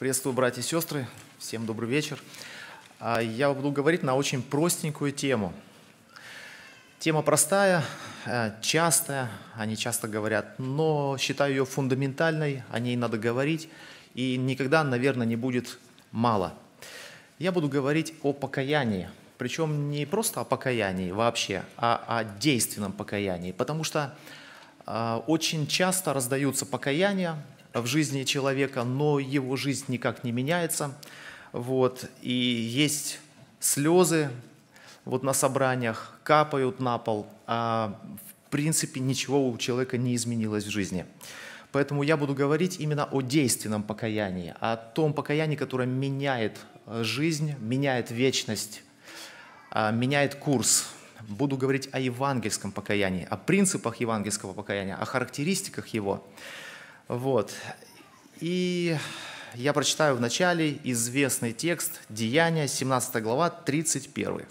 Приветствую, братья и сестры. Всем добрый вечер. А, я буду говорить на очень простенькую тему. Тема простая, э, частая, они часто говорят, но считаю ее фундаментальной, о ней надо говорить, и никогда, наверное, не будет мало. Я буду говорить о покаянии, причем не просто о покаянии вообще, а о действенном покаянии, потому что а, очень часто раздаются покаяния, в жизни человека, но его жизнь никак не меняется. Вот. И есть слезы вот на собраниях, капают на пол, а в принципе ничего у человека не изменилось в жизни. Поэтому я буду говорить именно о действенном покаянии, о том покаянии, которое меняет э, жизнь, меняет вечность, а, меняет курс. Буду говорить о евангельском покаянии, о принципах евангельского покаяния, о характеристиках его. Вот. И я прочитаю вначале известный текст Деяния, 17 глава, 31.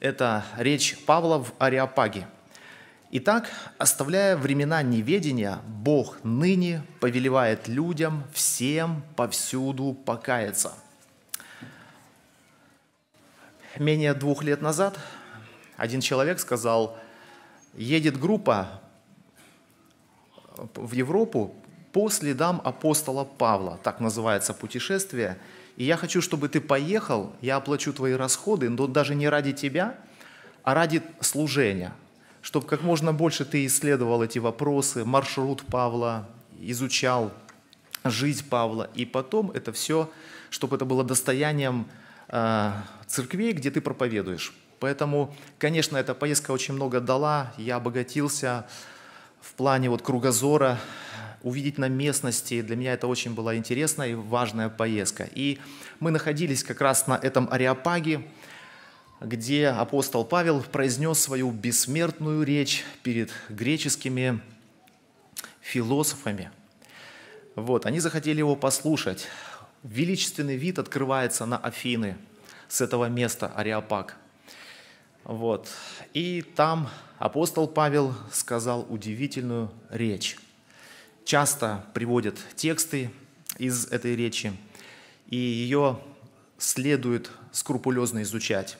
Это речь Павла в Ариапаге. Итак, оставляя времена неведения, Бог ныне повелевает людям всем повсюду покаяться. Менее двух лет назад один человек сказал, едет группа в Европу по следам апостола Павла, так называется путешествие. И я хочу, чтобы ты поехал, я оплачу твои расходы, но даже не ради тебя, а ради служения, чтобы как можно больше ты исследовал эти вопросы, маршрут Павла, изучал жизнь Павла, и потом это все, чтобы это было достоянием э, церквей, где ты проповедуешь. Поэтому, конечно, эта поездка очень много дала, я обогатился, в плане вот кругозора, увидеть на местности. Для меня это очень была интересная и важная поездка. И мы находились как раз на этом Ариапаге, где апостол Павел произнес свою бессмертную речь перед греческими философами. Вот, они захотели его послушать. Величественный вид открывается на Афины с этого места, Ариапаг. Вот. И там апостол Павел сказал удивительную речь. Часто приводят тексты из этой речи, и ее следует скрупулезно изучать.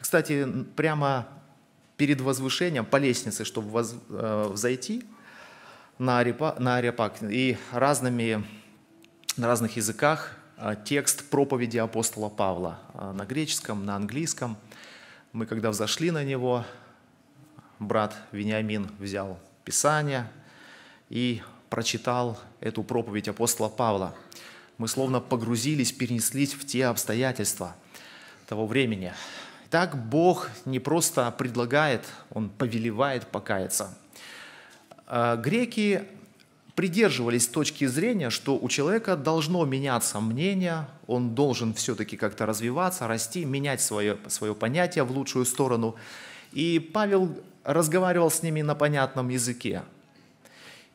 Кстати, прямо перед возвышением по лестнице, чтобы воз, э, взойти на, арипа, на Ариапак, и разными, на разных языках э, текст проповеди апостола Павла э, на греческом, на английском. Мы когда взошли на него, брат Вениамин взял Писание и прочитал эту проповедь апостола Павла. Мы словно погрузились, перенеслись в те обстоятельства того времени. Так Бог не просто предлагает, Он повелевает покаяться. А, греки придерживались точки зрения, что у человека должно меняться мнение, он должен все-таки как-то развиваться, расти, менять свое, свое понятие в лучшую сторону. И Павел разговаривал с ними на понятном языке.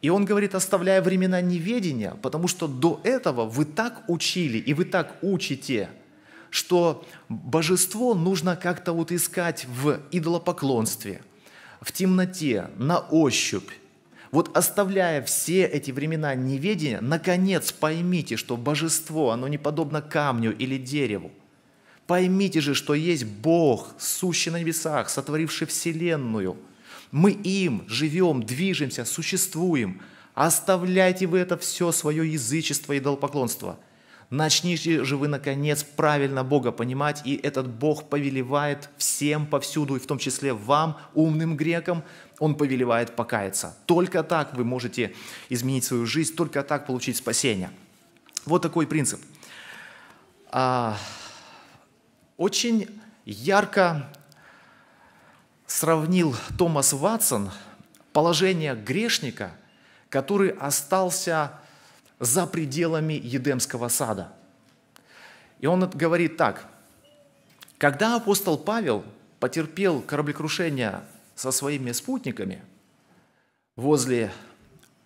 И он говорит, оставляя времена неведения, потому что до этого вы так учили и вы так учите, что божество нужно как-то вот искать в идолопоклонстве, в темноте, на ощупь. Вот оставляя все эти времена неведения, наконец поймите, что божество, оно не подобно камню или дереву. Поймите же, что есть Бог, сущий на небесах, сотворивший вселенную. Мы им живем, движемся, существуем. Оставляйте вы это все свое язычество и долпоклонство. Начните же вы, наконец, правильно Бога понимать, и этот Бог повелевает всем повсюду, и в том числе вам, умным грекам, Он повелевает покаяться. Только так вы можете изменить свою жизнь, только так получить спасение. Вот такой принцип. А, очень ярко сравнил Томас Ватсон положение грешника, который остался за пределами Едемского сада. И он говорит так, когда апостол Павел потерпел кораблекрушение со своими спутниками возле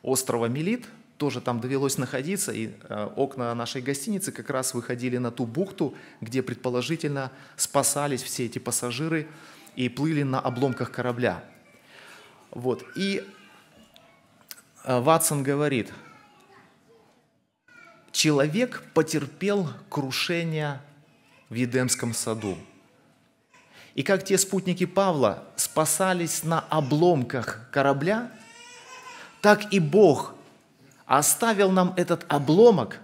острова Мелит – тоже там довелось находиться, и э, окна нашей гостиницы как раз выходили на ту бухту, где предположительно спасались все эти пассажиры и плыли на обломках корабля. Вот. И э, Ватсон говорит, человек потерпел крушение в Едемском саду. И как те спутники Павла спасались на обломках корабля, так и Бог оставил нам этот обломок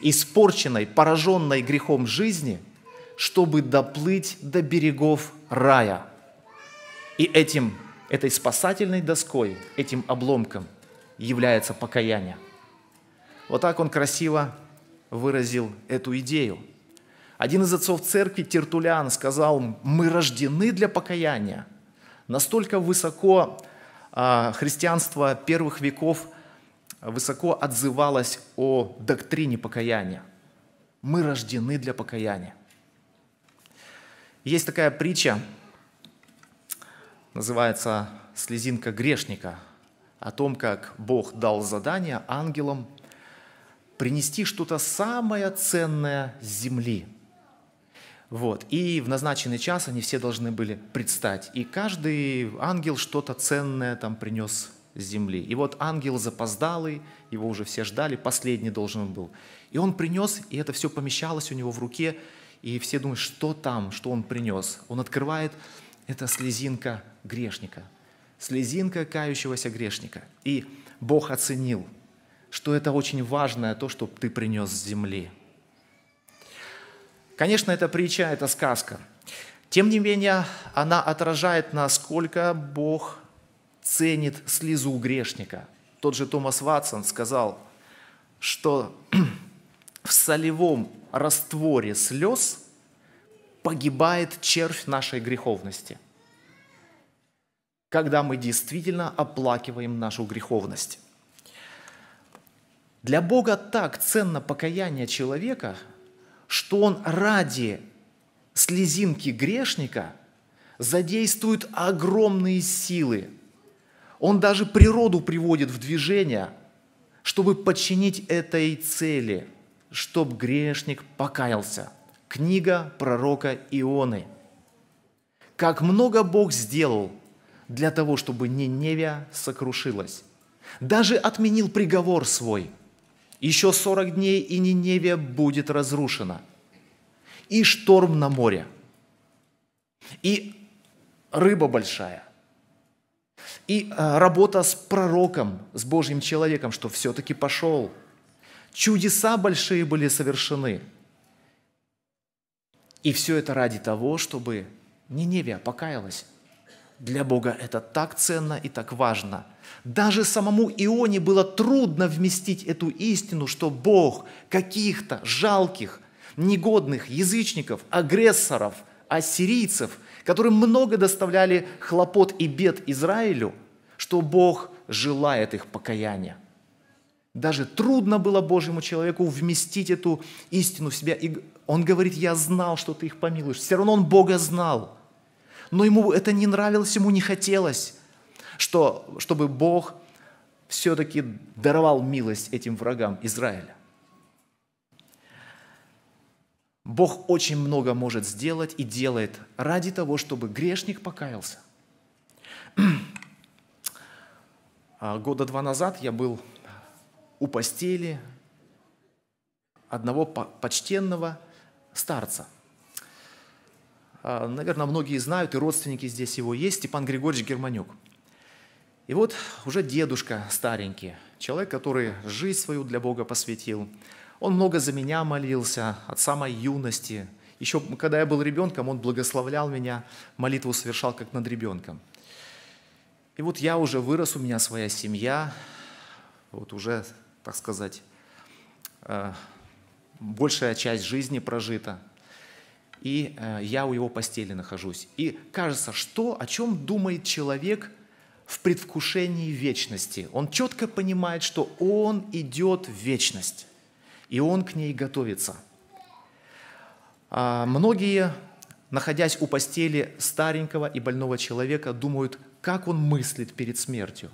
испорченной, пораженной грехом жизни, чтобы доплыть до берегов рая. И этим, этой спасательной доской, этим обломком является покаяние. Вот так он красиво выразил эту идею. Один из отцов церкви, Тертулян, сказал, мы рождены для покаяния. Настолько высоко а, христианство первых веков – высоко отзывалась о доктрине покаяния. Мы рождены для покаяния. Есть такая притча, называется «Слезинка грешника», о том, как Бог дал задание ангелам принести что-то самое ценное с земли. Вот. И в назначенный час они все должны были предстать. И каждый ангел что-то ценное там принес с земли. И вот ангел запоздалый, его уже все ждали, последний должен был. И он принес, и это все помещалось у него в руке, и все думают, что там, что он принес. Он открывает, это слезинка грешника, слезинка кающегося грешника. И Бог оценил, что это очень важное то, что ты принес с земли. Конечно, это притча, это сказка. Тем не менее, она отражает, насколько Бог ценит слезу грешника. Тот же Томас Ватсон сказал, что в солевом растворе слез погибает червь нашей греховности, когда мы действительно оплакиваем нашу греховность. Для Бога так ценно покаяние человека, что Он ради слезинки грешника задействует огромные силы – он даже природу приводит в движение, чтобы подчинить этой цели, чтобы грешник покаялся. Книга пророка Ионы. Как много Бог сделал для того, чтобы Ниневия сокрушилась. Даже отменил приговор свой. Еще 40 дней, и Ниневия будет разрушена. И шторм на море. И рыба большая и а, работа с пророком, с Божьим человеком, что все-таки пошел. Чудеса большие были совершены. И все это ради того, чтобы Ниневия покаялась. Для Бога это так ценно и так важно. Даже самому Ионе было трудно вместить эту истину, что Бог каких-то жалких, негодных язычников, агрессоров, ассирийцев – которые много доставляли хлопот и бед Израилю, что Бог желает их покаяния. Даже трудно было Божьему человеку вместить эту истину в себя. И он говорит, я знал, что ты их помилуешь. Все равно он Бога знал. Но ему это не нравилось, ему не хотелось, что, чтобы Бог все-таки даровал милость этим врагам Израиля. Бог очень много может сделать и делает ради того, чтобы грешник покаялся. А, года два назад я был у постели одного почтенного старца. А, Наверное, многие знают, и родственники здесь его есть, Степан Григорьевич Германюк. И вот уже дедушка старенький, человек, который жизнь свою для Бога посвятил – он много за меня молился от самой юности. Еще когда я был ребенком, он благословлял меня, молитву совершал как над ребенком. И вот я уже вырос, у меня своя семья, вот уже, так сказать, э, большая часть жизни прожита. И э, я у его постели нахожусь. И кажется, что, о чем думает человек в предвкушении вечности? Он четко понимает, что он идет в вечность и он к ней готовится. А, многие, находясь у постели старенького и больного человека, думают, как он мыслит перед смертью.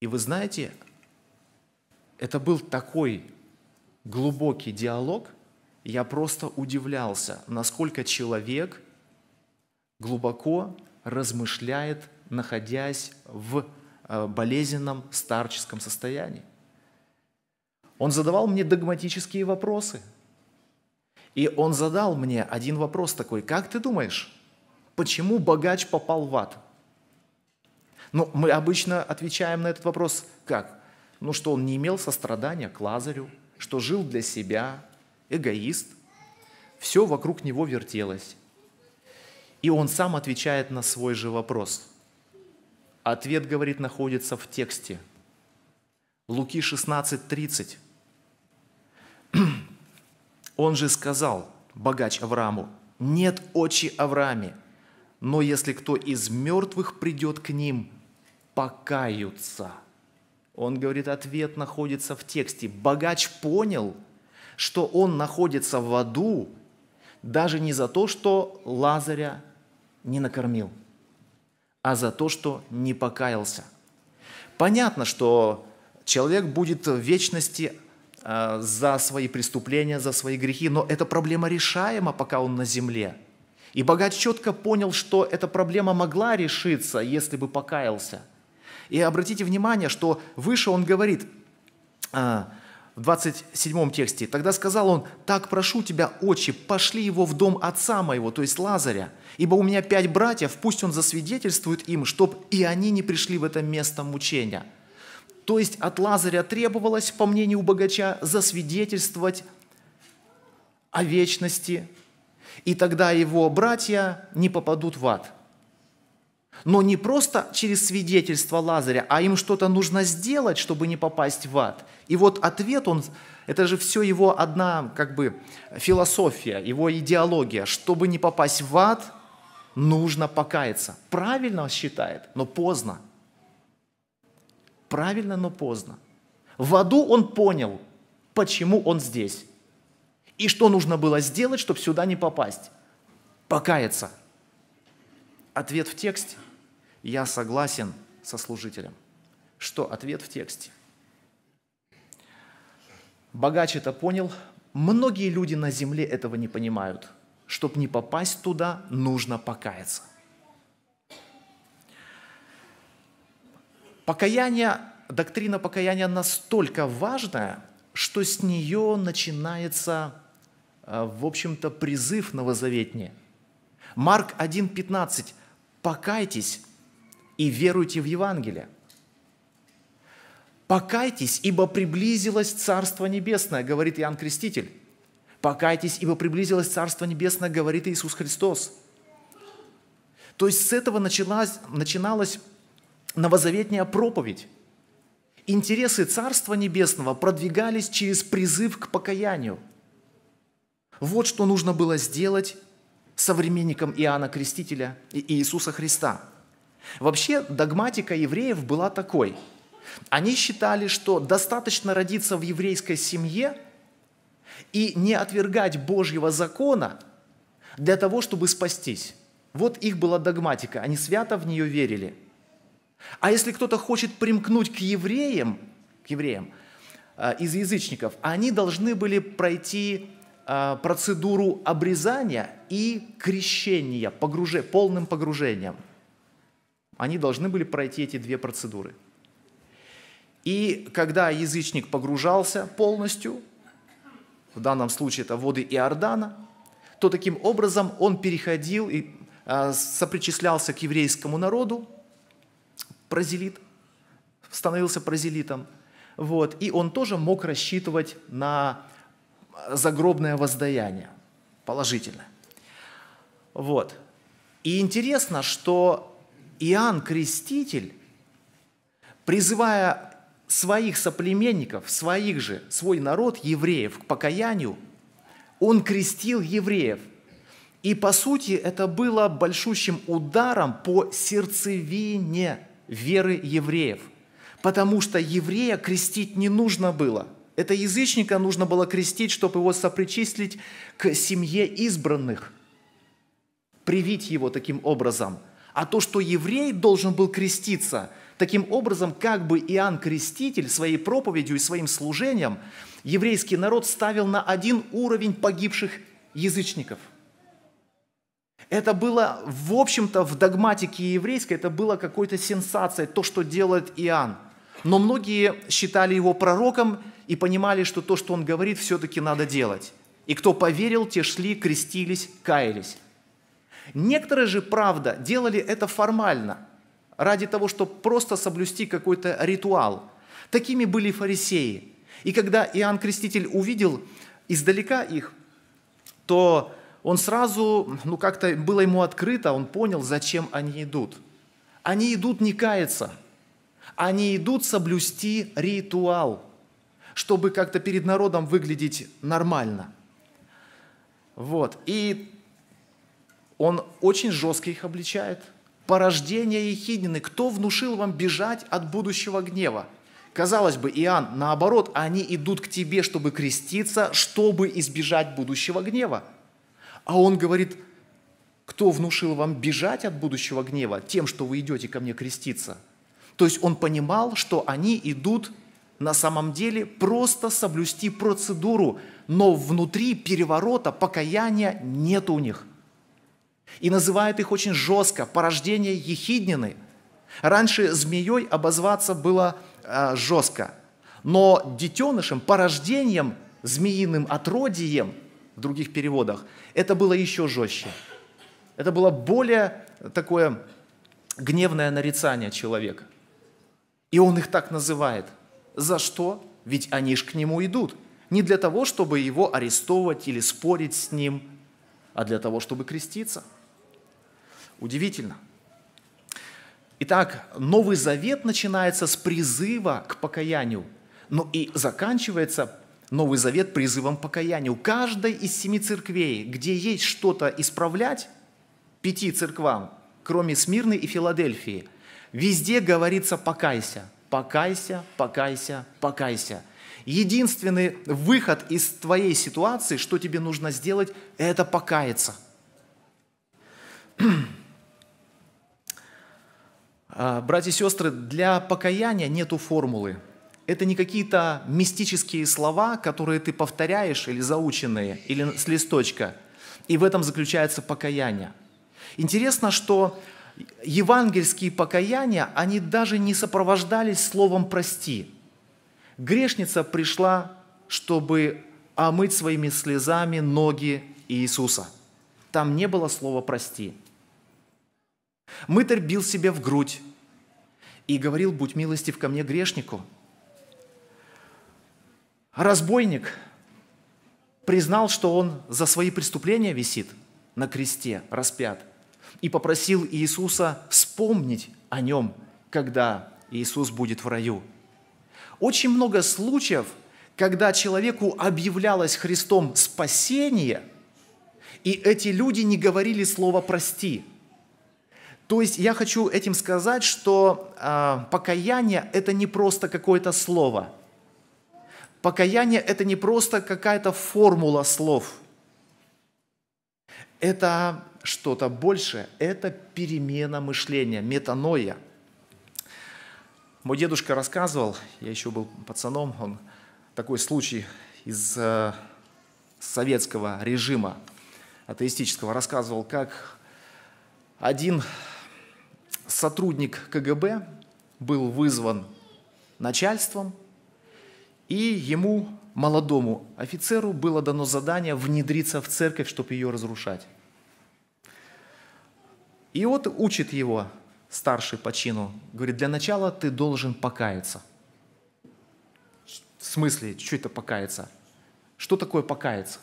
И вы знаете, это был такой глубокий диалог, я просто удивлялся, насколько человек глубоко размышляет, находясь в э, болезненном старческом состоянии. Он задавал мне догматические вопросы. И он задал мне один вопрос такой, как ты думаешь, почему богач попал в ад? Ну, мы обычно отвечаем на этот вопрос как? Ну, что он не имел сострадания к Лазарю, что жил для себя, эгоист, все вокруг него вертелось. И он сам отвечает на свой же вопрос. Ответ, говорит, находится в тексте. Луки 16:30. Он же сказал, богач Аврааму, «Нет очи Аврааме, но если кто из мертвых придет к ним, покаются». Он говорит, ответ находится в тексте. Богач понял, что он находится в аду, даже не за то, что Лазаря не накормил, а за то, что не покаялся. Понятно, что человек будет в вечности Э, за свои преступления, за свои грехи, но эта проблема решаема, пока он на земле. И богач четко понял, что эта проблема могла решиться, если бы покаялся. И обратите внимание, что выше он говорит, э, в 27 тексте. «Тогда сказал он, так прошу тебя, отче, пошли его в дом отца моего, то есть Лазаря, ибо у меня пять братьев, пусть он засвидетельствует им, чтоб и они не пришли в это место мучения». То есть от Лазаря требовалось, по мнению богача, засвидетельствовать о вечности, и тогда его братья не попадут в ад. Но не просто через свидетельство Лазаря, а им что-то нужно сделать, чтобы не попасть в ад. И вот ответ, он, это же все его одна как бы философия, его идеология. Чтобы не попасть в ад, нужно покаяться. Правильно считает, но поздно – Правильно, но поздно. В аду он понял, почему он здесь. И что нужно было сделать, чтобы сюда не попасть. Покаяться. Ответ в тексте. Я согласен со служителем. Что ответ в тексте? Богач это понял. Многие люди на земле этого не понимают. Чтобы не попасть туда, нужно покаяться. Покаяние, доктрина покаяния настолько важная, что с нее начинается, э, в общем-то, призыв новозаветнее. Марк 1,15 «Покайтесь и веруйте в Евангелие». «Покайтесь, ибо приблизилось Царство Небесное», говорит Иоанн Креститель. «Покайтесь, ибо приблизилось Царство Небесное», говорит Иисус Христос. То есть с этого начиналось. начиналась новозаветняя проповедь. Интересы Царства Небесного продвигались через призыв к покаянию. Вот что нужно было сделать современникам Иоанна Крестителя и Иисуса Христа. Вообще догматика евреев была такой. Они считали, что достаточно родиться в еврейской семье и не отвергать Божьего закона для того, чтобы спастись. Вот их была догматика, они свято в нее верили – а если кто-то хочет примкнуть к евреям, к евреям а, из язычников, они должны были пройти а, процедуру обрезания и крещения, погруже, полным погружением. Они должны были пройти эти две процедуры. И когда язычник погружался полностью, в данном случае это воды Иордана, то таким образом он переходил и а, сопричислялся к еврейскому народу, Прозелит становился прозелитом, Вот. И он тоже мог рассчитывать на э, загробное воздаяние, положительно. Вот. И интересно, что Иоанн Креститель, призывая своих соплеменников, своих же, свой народ, евреев, к покаянию, он крестил евреев. И, по сути, это было большущим ударом по сердцевине веры евреев. Потому что еврея крестить не нужно было. Это язычника нужно было крестить, чтобы его сопричислить к семье избранных, привить его таким образом. А то, что еврей должен был креститься, таким образом, как бы Иоанн Креститель своей проповедью и своим служением еврейский народ ставил на один уровень погибших язычников – это было, в общем-то, в догматике еврейской, это было какой-то сенсацией, то, что делает Иоанн. Но многие считали его пророком и понимали, что то, что он говорит, все-таки надо делать. И кто поверил, те шли, крестились, каялись. Некоторые же, правда, делали это формально, ради того, чтобы просто соблюсти какой-то ритуал. Такими были фарисеи. И когда Иоанн Креститель увидел издалека их, то он сразу, ну как-то было ему открыто, он понял, зачем они идут. Они идут не каяться, они идут соблюсти ритуал, чтобы как-то перед народом выглядеть нормально. Вот. И он очень жестко их обличает. Порождение Ехиднины. Кто внушил вам бежать от будущего гнева? Казалось бы, Иоанн, наоборот, они идут к тебе, чтобы креститься, чтобы избежать будущего гнева. А он говорит, кто внушил вам бежать от будущего гнева тем, что вы идете ко мне креститься? То есть он понимал, что они идут на самом деле просто соблюсти процедуру, но внутри переворота, покаяния нет у них. И называет их очень жестко порождение ехиднины. Раньше змеей обозваться было э, жестко, но детенышем, порождением, змеиным отродием – в других переводах, это было еще жестче. Это было более такое гневное нарицание человека. И он их так называет. За что? Ведь они ж к нему идут. Не для того, чтобы его арестовывать или спорить с ним, а для того, чтобы креститься. Удивительно. Итак, Новый Завет начинается с призыва к покаянию, но и заканчивается Новый Завет призывом к покаянию. Каждой из семи церквей, где есть что-то исправлять, пяти церквам, кроме Смирны и Филадельфии, везде говорится «покайся, покайся, покайся, покайся». Единственный выход из твоей ситуации, что тебе нужно сделать, это покаяться. А, братья и сестры, для покаяния нету формулы – это не какие-то мистические слова, которые ты повторяешь или заученные, или с листочка. И в этом заключается покаяние. Интересно, что евангельские покаяния, они даже не сопровождались словом «прости». Грешница пришла, чтобы омыть своими слезами ноги Иисуса. Там не было слова «прости». Мытарь бил себе в грудь и говорил «Будь милостив ко мне, грешнику» разбойник признал, что он за свои преступления висит на кресте, распят, и попросил Иисуса вспомнить о нем, когда Иисус будет в раю. Очень много случаев, когда человеку объявлялось Христом спасение, и эти люди не говорили слово «прости». То есть я хочу этим сказать, что э, покаяние – это не просто какое-то слово – Покаяние – это не просто какая-то формула слов. Это что-то большее. Это перемена мышления, метаноя. Мой дедушка рассказывал, я еще был пацаном, он такой случай из э, советского режима атеистического рассказывал, как один сотрудник КГБ был вызван начальством – и ему, молодому офицеру, было дано задание внедриться в церковь, чтобы ее разрушать. И вот учит его старший по чину, говорит, для начала ты должен покаяться. В смысле, что это покаяться? Что такое покаяться?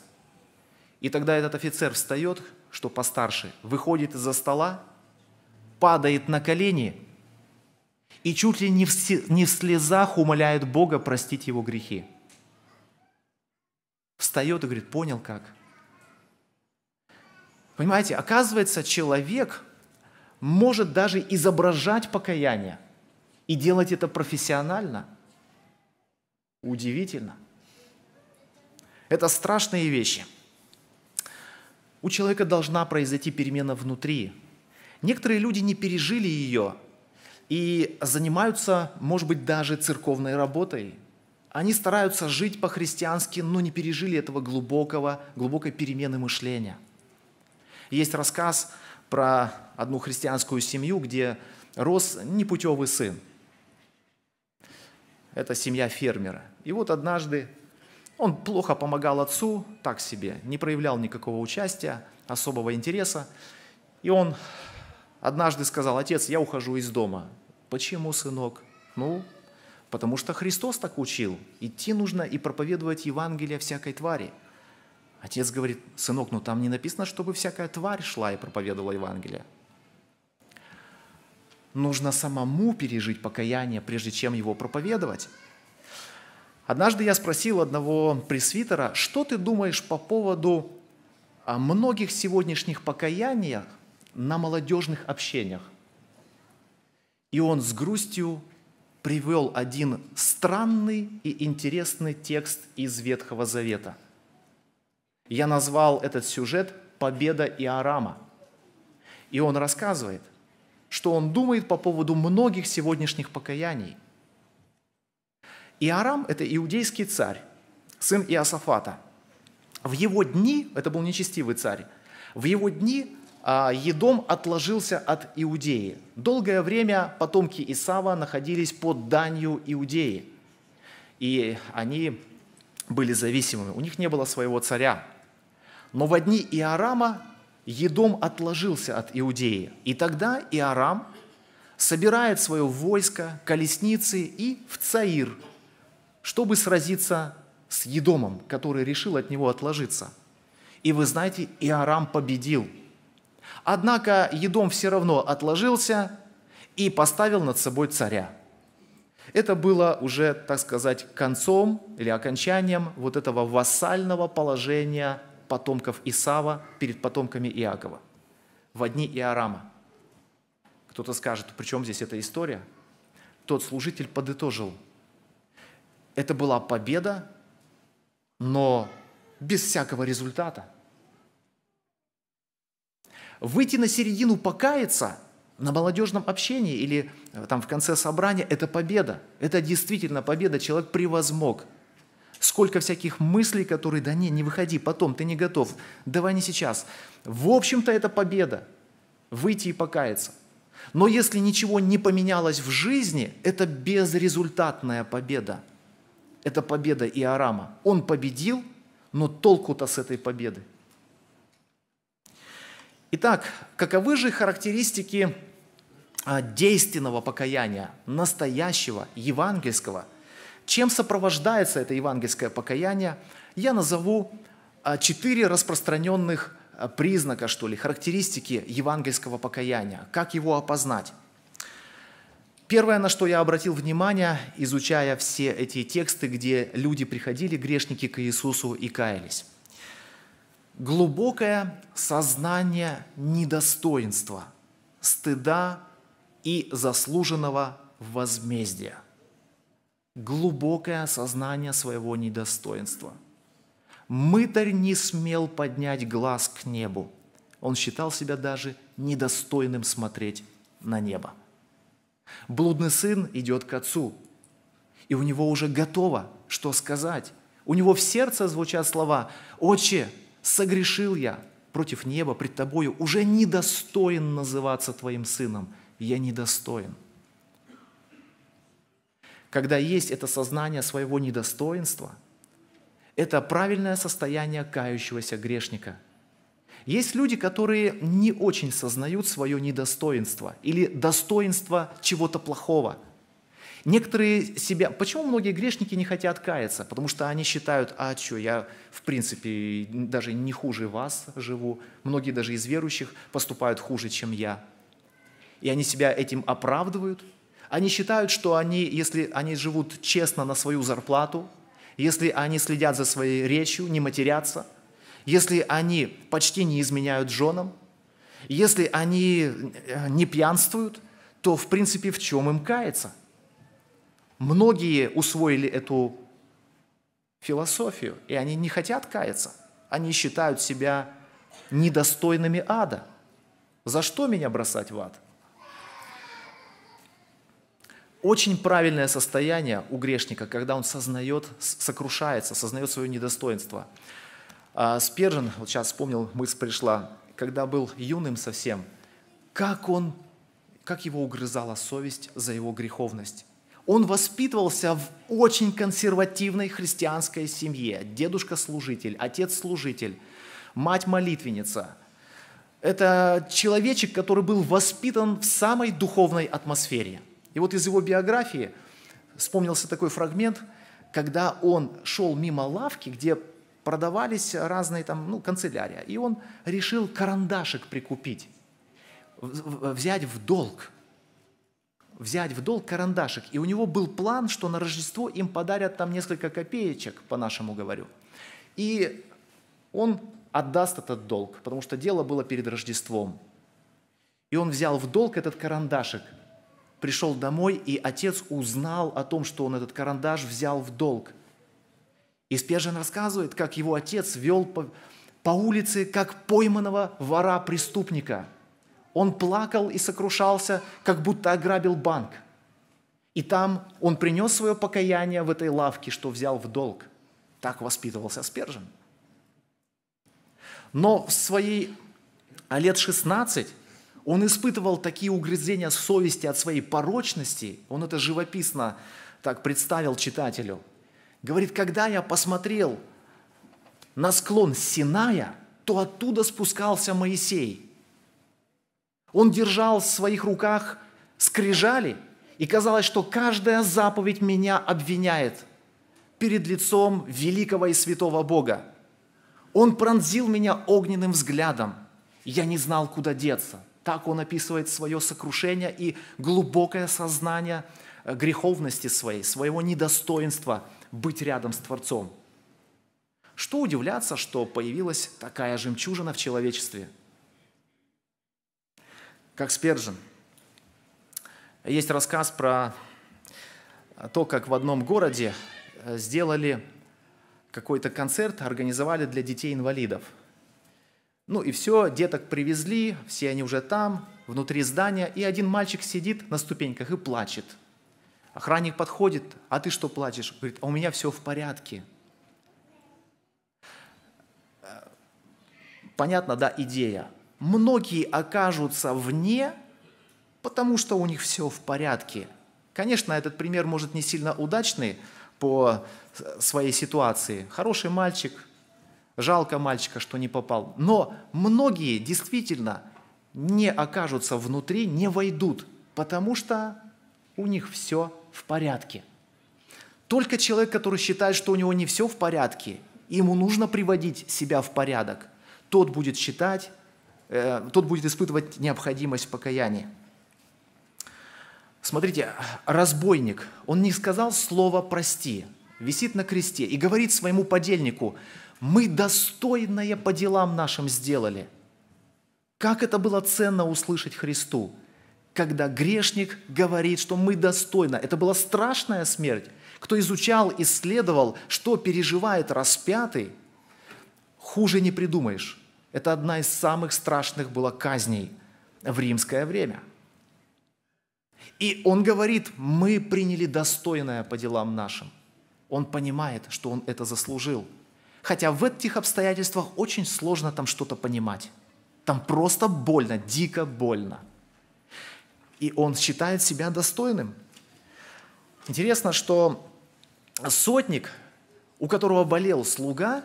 И тогда этот офицер встает, что постарше, выходит из-за стола, падает на колени и чуть ли не в, не в слезах умоляет Бога простить его грехи. Встает и говорит, понял как. Понимаете, оказывается, человек может даже изображать покаяние и делать это профессионально. Удивительно. Это страшные вещи. У человека должна произойти перемена внутри. Некоторые люди не пережили ее, и занимаются, может быть, даже церковной работой. Они стараются жить по-христиански, но не пережили этого глубокого, глубокой перемены мышления. Есть рассказ про одну христианскую семью, где рос непутевый сын. Это семья фермера. И вот однажды он плохо помогал отцу, так себе, не проявлял никакого участия, особого интереса. И он однажды сказал, отец, я ухожу из дома. Почему, сынок? Ну, потому что Христос так учил. Идти нужно и проповедовать Евангелие всякой твари. Отец говорит, сынок, ну там не написано, чтобы всякая тварь шла и проповедовала Евангелие. Нужно самому пережить покаяние, прежде чем его проповедовать. Однажды я спросил одного пресвитера, что ты думаешь по поводу а, многих сегодняшних покаяниях, на молодежных общениях. И он с грустью привел один странный и интересный текст из Ветхого Завета. Я назвал этот сюжет «Победа Иорама». И он рассказывает, что он думает по поводу многих сегодняшних покаяний. Иорам – это иудейский царь, сын Иосафата. В его дни, это был нечестивый царь, в его дни а, Едом отложился от Иудеи. Долгое время потомки Исава находились под данью Иудеи, и они были зависимыми. У них не было своего царя. Но в дни Иорама Едом отложился от Иудеи. И тогда Иорам собирает свое войско, колесницы и в Цаир, чтобы сразиться с Едомом, который решил от него отложиться. И вы знаете, Иорам победил – Однако Едом все равно отложился и поставил над собой царя. Это было уже, так сказать, концом или окончанием вот этого вассального положения потомков Исава перед потомками Иакова в одни Иорама. Кто-то скажет, при чем здесь эта история? Тот служитель подытожил. Это была победа, но без всякого результата – Выйти на середину, покаяться на молодежном общении или э, там в конце собрания – это победа. Это действительно победа. Человек превозмог. Сколько всяких мыслей, которые, да не, не выходи, потом, ты не готов, давай не сейчас. В общем-то, это победа. Выйти и покаяться. Но если ничего не поменялось в жизни, это безрезультатная победа. Это победа Иорама. Он победил, но толку-то с этой победы Итак, каковы же характеристики а, действенного покаяния, настоящего, евангельского? Чем сопровождается это евангельское покаяние? Я назову а, четыре распространенных а, признака, что ли, характеристики евангельского покаяния, как его опознать. Первое, на что я обратил внимание, изучая все эти тексты, где люди приходили, грешники, к Иисусу и каялись – глубокое сознание недостоинства, стыда и заслуженного возмездия. Глубокое сознание своего недостоинства. Мытарь не смел поднять глаз к небу. Он считал себя даже недостойным смотреть на небо. Блудный сын идет к отцу, и у него уже готово, что сказать. У него в сердце звучат слова «Отче, согрешил я против неба пред тобою, уже недостоин называться твоим сыном, я недостоин. Когда есть это сознание своего недостоинства, это правильное состояние кающегося грешника. Есть люди, которые не очень сознают свое недостоинство или достоинство чего-то плохого – Некоторые себя... Почему многие грешники не хотят каяться? Потому что они считают, а что, я в принципе даже не хуже вас живу. Многие даже из верующих поступают хуже, чем я. И они себя этим оправдывают. Они считают, что они, если они живут честно на свою зарплату, если они следят за своей речью, не матерятся, если они почти не изменяют женам, если они э, не пьянствуют, то в принципе в чем им каяться? Многие усвоили эту философию, и они не хотят каяться. Они считают себя недостойными ада. За что меня бросать в ад? Очень правильное состояние у грешника, когда он сознает, сокрушается, сознает свое недостоинство. А, Спержин, вот сейчас вспомнил, мысль пришла, когда был юным совсем, как он, как его угрызала совесть за его греховность. Он воспитывался в очень консервативной христианской семье. Дедушка служитель, отец служитель, мать молитвенница. Это человечек, который был воспитан в самой духовной атмосфере. И вот из его биографии вспомнился такой фрагмент, когда он шел мимо лавки, где продавались разные там, ну, канцелярия, и он решил карандашик прикупить, взять в долг – взять в долг карандашик. И у него был план, что на Рождество им подарят там несколько копеечек, по-нашему говорю. И он отдаст этот долг, потому что дело было перед Рождеством. И он взял в долг этот карандашик, пришел домой, и отец узнал о том, что он этот карандаш взял в долг. И Спержин рассказывает, как его отец вел по, по улице, как пойманного вора-преступника – он плакал и сокрушался, как будто ограбил банк. И там он принес свое покаяние в этой лавке, что взял в долг. Так воспитывался Спержин. Но в свои а, лет 16 он испытывал такие угрызения совести от своей порочности. Он это живописно так представил читателю. Говорит, когда я посмотрел на склон Синая, то оттуда спускался Моисей – он держал в своих руках скрижали, и казалось, что каждая заповедь меня обвиняет перед лицом великого и святого Бога. Он пронзил меня огненным взглядом. Я не знал, куда деться. Так он описывает свое сокрушение и глубокое сознание э, греховности своей, своего недостоинства быть рядом с Творцом. Что удивляться, что появилась такая жемчужина в человечестве – как Спержин. Есть рассказ про то, как в одном городе э, сделали какой-то концерт, организовали для детей-инвалидов. Ну и все, деток привезли, все они уже там, внутри здания, и один мальчик сидит на ступеньках и плачет. Охранник подходит, а ты что плачешь? Говорит, а у меня все в порядке. Э, понятно, да, идея многие окажутся вне, потому что у них все в порядке. Конечно, этот пример может не сильно удачный по своей ситуации. Хороший мальчик, жалко мальчика, что не попал. Но многие действительно не окажутся внутри, не войдут, потому что у них все в порядке. Только человек, который считает, что у него не все в порядке, ему нужно приводить себя в порядок, тот будет считать, Э, тот будет испытывать необходимость покаяния. Смотрите, разбойник, он не сказал слова «прости», висит на кресте и говорит своему подельнику, «Мы достойное по делам нашим сделали». Как это было ценно услышать Христу, когда грешник говорит, что мы достойно. Это была страшная смерть. Кто изучал, исследовал, что переживает распятый, хуже не придумаешь. Это одна из самых страшных была казней в римское время. И он говорит, мы приняли достойное по делам нашим. Он понимает, что он это заслужил. Хотя в этих обстоятельствах очень сложно там что-то понимать. Там просто больно, дико больно. И он считает себя достойным. Интересно, что сотник, у которого болел слуга,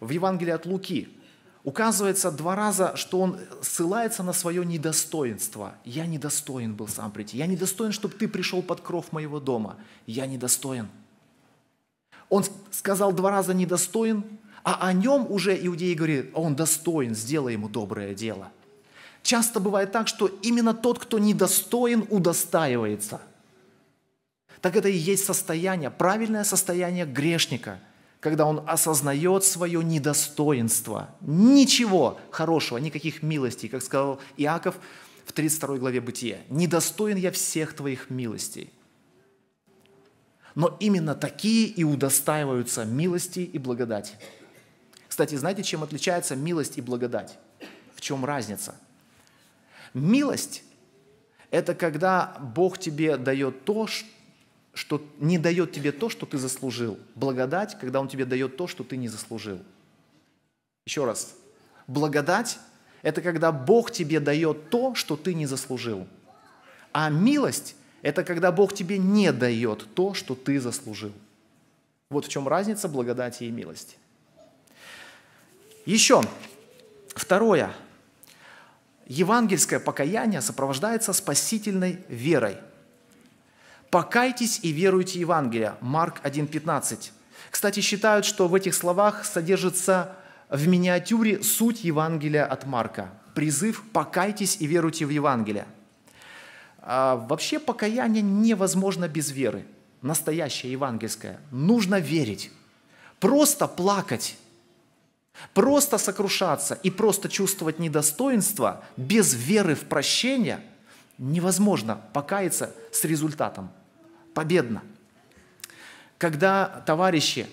в Евангелии от Луки – указывается два раза, что он ссылается на свое недостоинство. «Я недостоин был сам прийти. Я недостоин, чтобы ты пришел под кров моего дома. Я недостоин». Он сказал два раза «недостоин», а о нем уже иудеи говорят, он достоин, сделай ему доброе дело. Часто бывает так, что именно тот, кто недостоин, удостаивается. Так это и есть состояние, правильное состояние грешника – когда он осознает свое недостоинство. Ничего хорошего, никаких милостей, как сказал Иаков в 32 главе Бытия. «Недостоин я всех твоих милостей». Но именно такие и удостаиваются милости и благодати. Кстати, знаете, чем отличается милость и благодать? В чем разница? Милость – это когда Бог тебе дает то, что что не дает тебе то, что ты заслужил. Благодать, когда Он тебе дает то, что ты не заслужил. Еще раз. Благодать – это когда Бог тебе дает то, что ты не заслужил. А милость – это когда Бог тебе не дает то, что ты заслужил. Вот в чем разница благодати и милости. Еще второе. Евангельское покаяние сопровождается спасительной верой – «Покайтесь и веруйте Евангелие» Марк 1,15. Кстати, считают, что в этих словах содержится в миниатюре суть Евангелия от Марка. Призыв «покайтесь и веруйте в Евангелие». А вообще покаяние невозможно без веры, настоящее евангельское. Нужно верить, просто плакать, просто сокрушаться и просто чувствовать недостоинство без веры в прощение невозможно покаяться с результатом – победно. Когда товарищи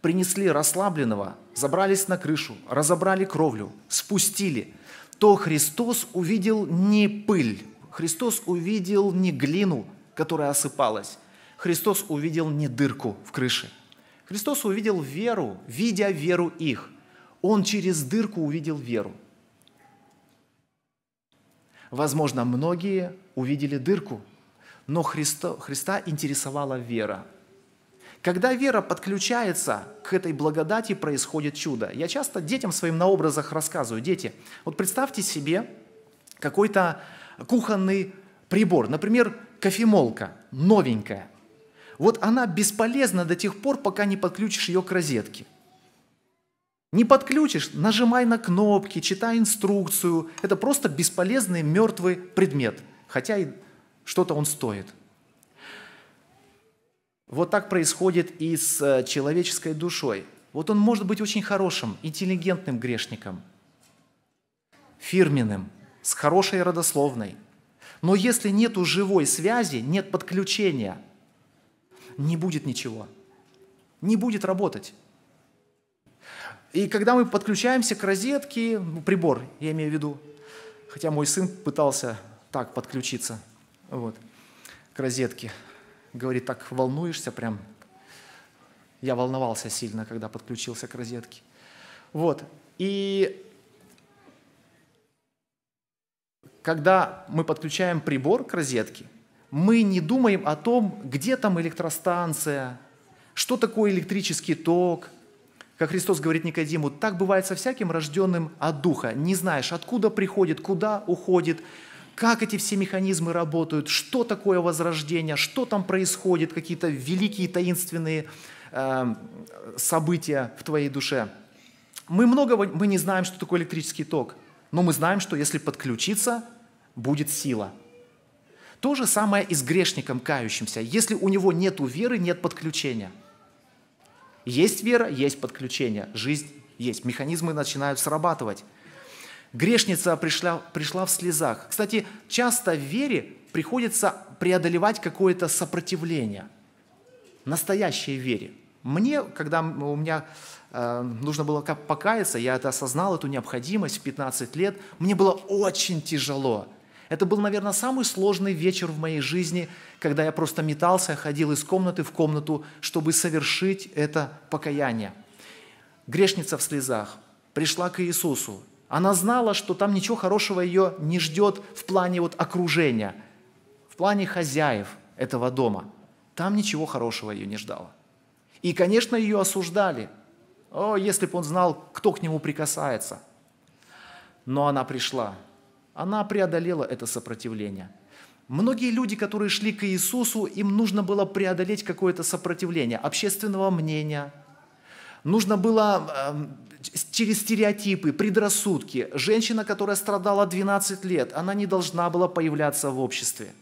принесли расслабленного, забрались на крышу, разобрали кровлю, спустили, то Христос увидел не пыль, Христос увидел не глину, которая осыпалась, Христос увидел не дырку в крыше. Христос увидел веру, видя веру их. Он через дырку увидел веру. Возможно, многие увидели дырку, но Христо, Христа интересовала вера. Когда вера подключается к этой благодати, происходит чудо. Я часто детям своим на образах рассказываю, дети, вот представьте себе какой-то кухонный прибор, например, кофемолка, новенькая. Вот она бесполезна до тех пор, пока не подключишь ее к розетке. Не подключишь, нажимай на кнопки, читай инструкцию. Это просто бесполезный мертвый предмет. Хотя и что-то он стоит. Вот так происходит и с э, человеческой душой. Вот он может быть очень хорошим, интеллигентным грешником, фирменным, с хорошей родословной. Но если нет живой связи, нет подключения, не будет ничего. Не будет работать. И когда мы подключаемся к розетке, прибор, я имею в виду, хотя мой сын пытался так подключиться – вот, к розетке. Говорит, так волнуешься прям. Я волновался сильно, когда подключился к розетке. Вот. И когда мы подключаем прибор к розетке, мы не думаем о том, где там электростанция, что такое электрический ток. Как Христос говорит Никодиму, так бывает со всяким рожденным от Духа. Не знаешь, откуда приходит, куда уходит, как эти все механизмы работают, что такое возрождение, что там происходит, какие-то великие таинственные э, события в твоей душе. Мы многого мы не знаем, что такое электрический ток, но мы знаем, что если подключиться, будет сила. То же самое и с грешником кающимся. Если у него нет веры, нет подключения. Есть вера, есть подключение. Жизнь есть. Механизмы начинают срабатывать. Грешница пришла, пришла в слезах. Кстати, часто в вере приходится преодолевать какое-то сопротивление. Настоящей вере. Мне, когда у меня э, нужно было покаяться, я это осознал, эту необходимость в 15 лет, мне было очень тяжело. Это был, наверное, самый сложный вечер в моей жизни, когда я просто метался, ходил из комнаты в комнату, чтобы совершить это покаяние. Грешница в слезах пришла к Иисусу, она знала, что там ничего хорошего ее не ждет в плане вот окружения, в плане хозяев этого дома. Там ничего хорошего ее не ждало. И, конечно, ее осуждали. О, если бы он знал, кто к нему прикасается. Но она пришла. Она преодолела это сопротивление. Многие люди, которые шли к Иисусу, им нужно было преодолеть какое-то сопротивление общественного мнения. Нужно было эм, через стереотипы, предрассудки. Женщина, которая страдала 12 лет, она не должна была появляться в обществе.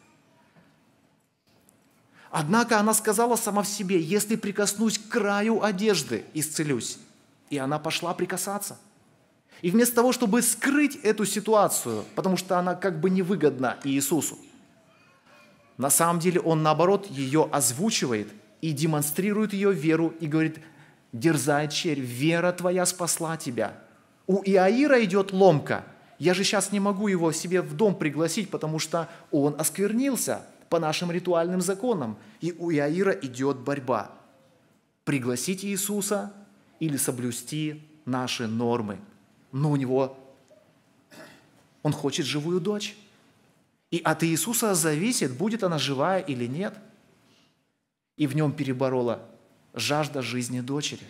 Однако она сказала сама в себе, если прикоснусь к краю одежды, исцелюсь. И она пошла прикасаться. И вместо того, чтобы скрыть эту ситуацию, потому что она как бы невыгодна Иисусу, на самом деле он наоборот ее озвучивает и демонстрирует ее веру и говорит – Дерзай, червь. вера твоя спасла тебя. У Иаира идет ломка. Я же сейчас не могу его себе в дом пригласить, потому что он осквернился по нашим ритуальным законам. И у Иаира идет борьба. Пригласить Иисуса или соблюсти наши нормы. Но у него он хочет живую дочь. И от Иисуса зависит, будет она живая или нет. И в нем переборола жажда жизни дочери.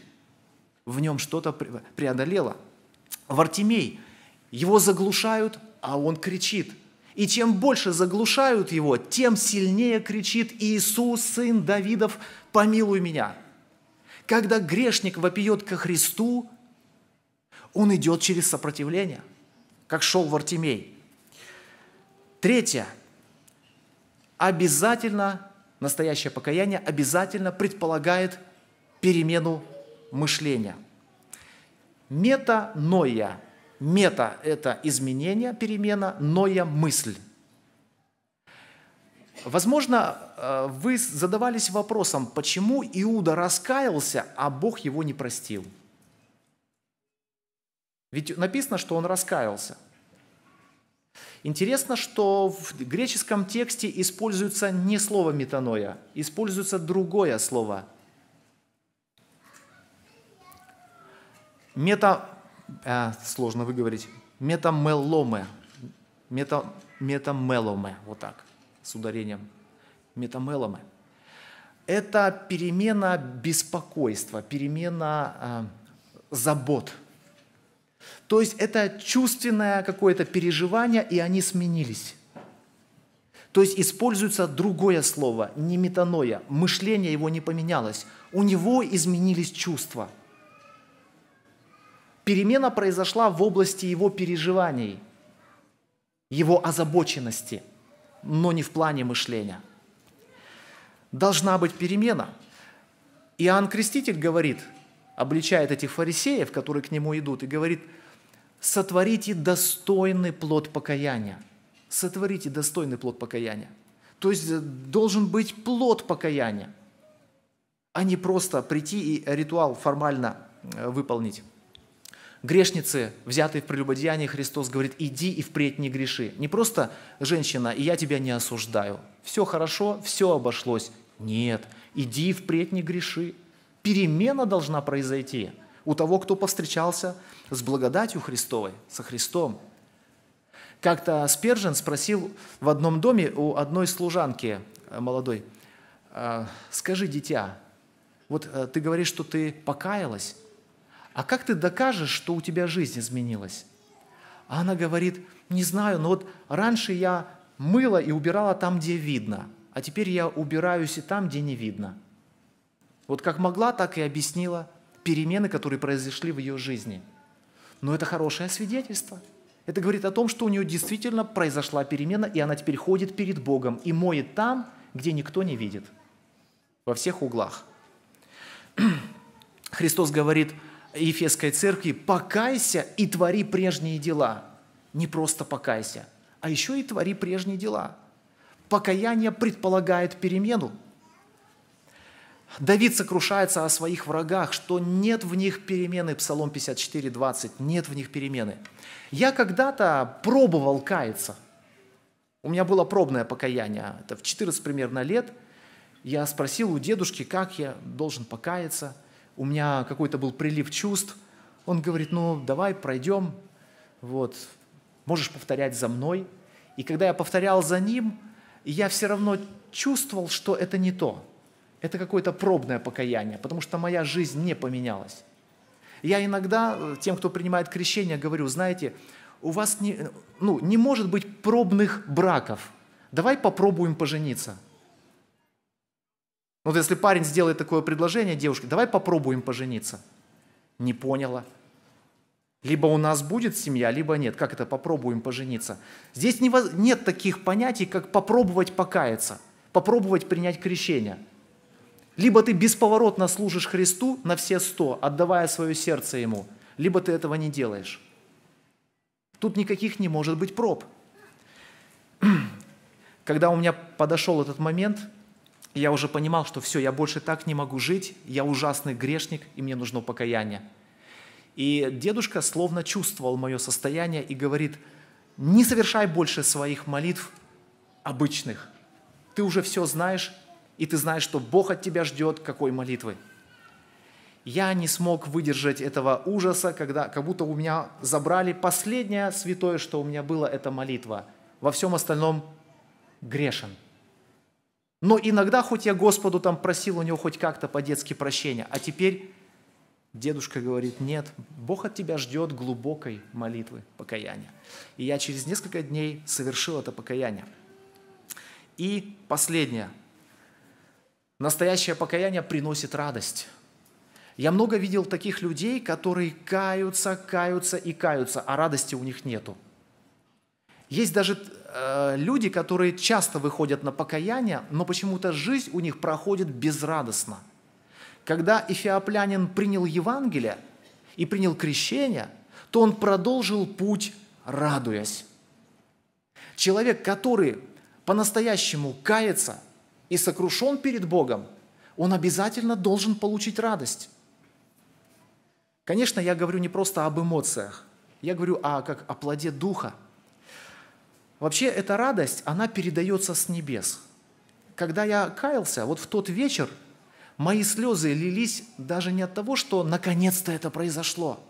В нем что-то преодолело. Вартимей, его заглушают, а он кричит. И чем больше заглушают его, тем сильнее кричит «Иисус, сын Давидов, помилуй меня». Когда грешник вопиет ко Христу, он идет через сопротивление, как шел Вартимей. Третье. Обязательно, настоящее покаяние обязательно предполагает перемену мышления. мета Метаноя. Мета – это изменение, перемена, ноя – мысль. Возможно, э, вы задавались вопросом, почему Иуда раскаялся, а Бог его не простил. Ведь написано, что он раскаялся. Интересно, что в греческом тексте используется не слово метаноя, используется другое слово – мета, э, сложно выговорить, метамеломы, мета, метамеломы, вот так, с ударением, метамеломы. Это перемена беспокойства, перемена э, забот. То есть это чувственное какое-то переживание, и они сменились. То есть используется другое слово, не метаноя. Мышление его не поменялось. У него изменились чувства – Перемена произошла в области его переживаний, его озабоченности, но не в плане мышления. Должна быть перемена. Иоанн Креститель говорит, обличает этих фарисеев, которые к нему идут, и говорит, сотворите достойный плод покаяния. Сотворите достойный плод покаяния. То есть э, должен быть плод покаяния, а не просто прийти и ритуал формально э, выполнить грешницы, взятые в прелюбодеянии, Христос говорит, иди и впредь не греши. Не просто женщина, и я тебя не осуждаю. Все хорошо, все обошлось. Нет, иди и впредь не греши. Перемена должна произойти у того, кто повстречался с благодатью Христовой, со Христом. Как-то Спержин спросил в одном доме у одной служанки э, молодой, «А, «Скажи, дитя, вот э, ты говоришь, что ты покаялась, а как ты докажешь, что у тебя жизнь изменилась? А она говорит, не знаю, но вот раньше я мыла и убирала там, где видно, а теперь я убираюсь и там, где не видно. Вот как могла, так и объяснила перемены, которые произошли в ее жизни. Но это хорошее свидетельство. Это говорит о том, что у нее действительно произошла перемена, и она теперь ходит перед Богом и моет там, где никто не видит, во всех углах. Христос говорит – Ефесской церкви «покайся и твори прежние дела». Не просто покайся, а еще и твори прежние дела. Покаяние предполагает перемену. Давид сокрушается о своих врагах, что нет в них перемены. Псалом 54, 20. Нет в них перемены. Я когда-то пробовал каяться. У меня было пробное покаяние. Это в 14 примерно лет. Я спросил у дедушки, как я должен покаяться – у меня какой-то был прилив чувств. Он говорит, ну давай пройдем, вот, можешь повторять за мной. И когда я повторял за ним, я все равно чувствовал, что это не то. Это какое-то пробное покаяние, потому что моя жизнь не поменялась. Я иногда э, тем, кто принимает крещение, говорю, знаете, у вас не, э, ну, не может быть пробных браков. Давай попробуем пожениться – ну, вот если парень сделает такое предложение девушке, давай попробуем пожениться. Не поняла. Либо у нас будет семья, либо нет. Как это попробуем пожениться? Здесь не нет таких понятий, как попробовать покаяться, попробовать принять крещение. Либо ты бесповоротно служишь Христу на все сто, отдавая свое сердце Ему, либо ты этого не делаешь. Тут никаких не может быть проб. Когда у меня подошел этот момент – я уже понимал, что все, я больше так не могу жить, я ужасный грешник, и мне нужно покаяние. И дедушка словно чувствовал мое состояние и говорит, не совершай больше своих молитв обычных. Ты уже все знаешь, и ты знаешь, что Бог от тебя ждет какой молитвы. Я не смог выдержать этого ужаса, когда, как будто у меня забрали последнее святое, что у меня было, это молитва. Во всем остальном грешен – но иногда хоть я Господу там просил у него хоть как-то по-детски прощения, а теперь дедушка говорит, нет, Бог от тебя ждет глубокой молитвы покаяния. И я через несколько дней совершил это покаяние. И последнее. Настоящее покаяние приносит радость. Я много видел таких людей, которые каются, каются и каются, а радости у них нету. Есть даже э, люди, которые часто выходят на покаяние, но почему-то жизнь у них проходит безрадостно. Когда эфиоплянин принял Евангелие и принял крещение, то он продолжил путь, радуясь. Человек, который по-настоящему кается и сокрушен перед Богом, он обязательно должен получить радость. Конечно, я говорю не просто об эмоциях, я говорю о, как о плоде Духа – Вообще эта радость, она передается с небес. Когда я каялся, вот в тот вечер мои слезы лились даже не от того, что наконец-то это произошло,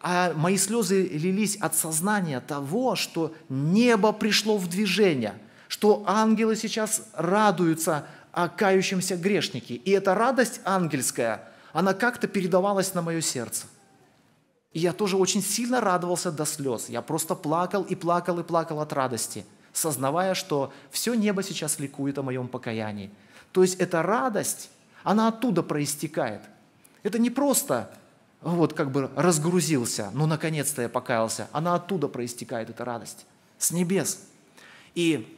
а мои слезы лились от сознания того, что небо пришло в движение, что ангелы сейчас радуются о кающемся грешнике. И эта радость ангельская, она как-то передавалась на мое сердце – и я тоже очень сильно радовался до слез. Я просто плакал и плакал и плакал от радости, сознавая, что все небо сейчас ликует о моем покаянии. То есть эта радость, она оттуда проистекает. Это не просто вот как бы разгрузился, ну наконец-то я покаялся. Она оттуда проистекает, эта радость, с небес. И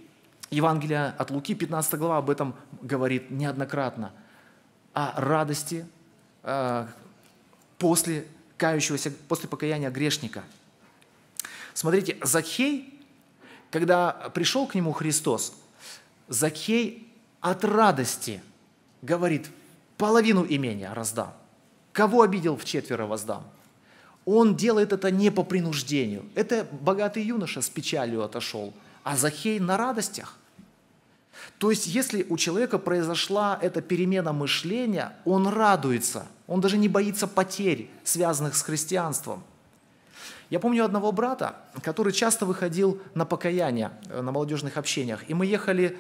Евангелие от Луки, 15 глава, об этом говорит неоднократно. О радости э, после кающегося, после покаяния грешника. Смотрите, Захей, когда пришел к нему Христос, Захей от радости говорит, половину имения раздам. Кого обидел, в четверо воздам. Он делает это не по принуждению. Это богатый юноша с печалью отошел, а Захей на радостях. То есть, если у человека произошла эта перемена мышления, он радуется, он даже не боится потерь, связанных с христианством. Я помню одного брата, который часто выходил на покаяние э, на молодежных общениях. И мы ехали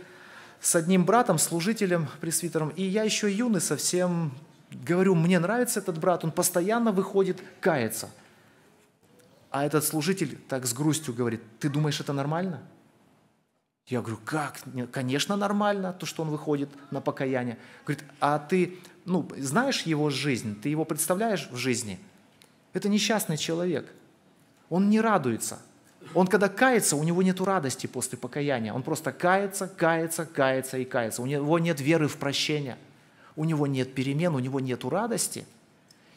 с одним братом, служителем, пресвитером, и я еще юный совсем, говорю, мне нравится этот брат, он постоянно выходит каяться. А этот служитель так с грустью говорит, ты думаешь, это нормально? Я говорю, как? Конечно, нормально, то, что он выходит на покаяние. Говорит, а ты ну, знаешь его жизнь, ты его представляешь в жизни? Это несчастный человек. Он не радуется. Он когда кается, у него нет радости после покаяния. Он просто кается, кается, кается и кается. У него нет веры в прощение. У него нет перемен, у него нет радости.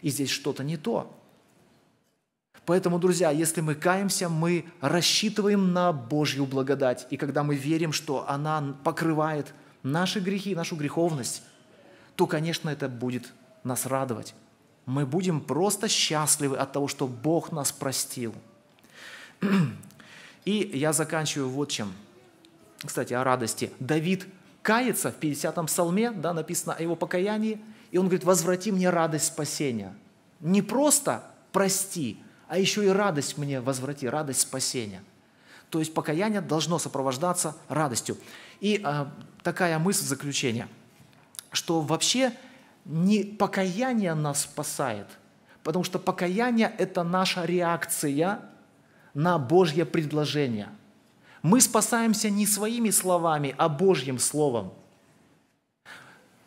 И здесь что-то не то. Поэтому, друзья, если мы каемся, мы рассчитываем на Божью благодать. И когда мы верим, что она покрывает наши грехи, нашу греховность, то, конечно, это будет нас радовать. Мы будем просто счастливы от того, что Бог нас простил. И я заканчиваю вот чем. Кстати, о радости. Давид кается в 50-м псалме, да, написано о его покаянии, и он говорит, возврати мне радость спасения. Не просто прости, а еще и радость мне возврати, радость спасения. То есть покаяние должно сопровождаться радостью. И а, такая мысль заключения, что вообще не покаяние нас спасает, потому что покаяние – это наша реакция на Божье предложение. Мы спасаемся не своими словами, а Божьим Словом –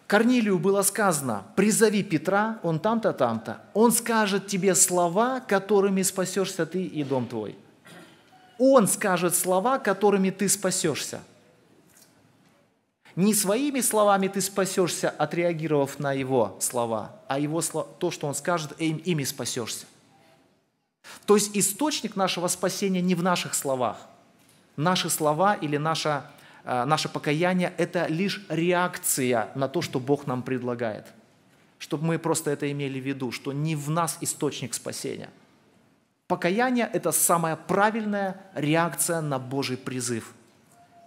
Корнилию было сказано, призови Петра, он там-то, там-то. Он скажет тебе слова, которыми спасешься ты и дом твой. Он скажет слова, которыми ты спасешься. Не своими словами ты спасешься, отреагировав на его слова, а его слова, то, что он скажет, ими спасешься. То есть источник нашего спасения не в наших словах. Наши слова или наша а, наше покаяние – это лишь реакция на то, что Бог нам предлагает. Чтобы мы просто это имели в виду, что не в нас источник спасения. Покаяние – это самая правильная реакция на Божий призыв.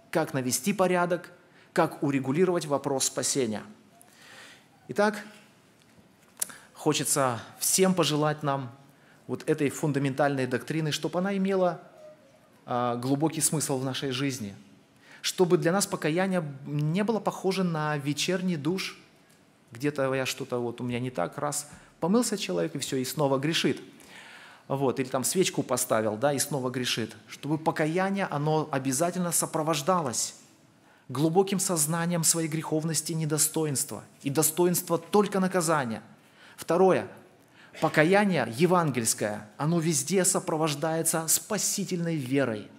Как навести порядок, как урегулировать вопрос спасения. Итак, хочется всем пожелать нам вот этой фундаментальной доктрины, чтобы она имела а, глубокий смысл в нашей жизни – чтобы для нас покаяние не было похоже на вечерний душ, где-то я что-то вот у меня не так, раз помылся человек и все, и снова грешит. Вот, или там свечку поставил, да, и снова грешит. Чтобы покаяние, оно обязательно сопровождалось глубоким сознанием своей греховности и недостоинства. И достоинства только наказания. Второе. Покаяние евангельское, оно везде сопровождается спасительной верой –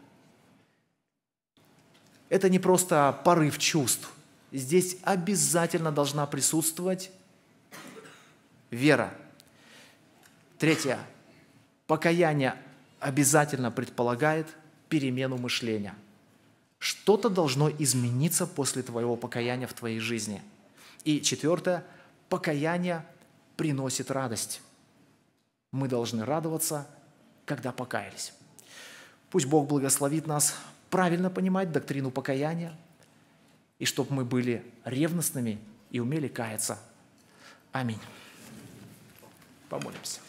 это не просто порыв чувств. Здесь обязательно должна присутствовать вера. Третье. Покаяние обязательно предполагает перемену мышления. Что-то должно измениться после твоего покаяния в твоей жизни. И четвертое. Покаяние приносит радость. Мы должны радоваться, когда покаялись. Пусть Бог благословит нас правильно понимать доктрину покаяния, и чтобы мы были ревностными и умели каяться. Аминь. Помолимся.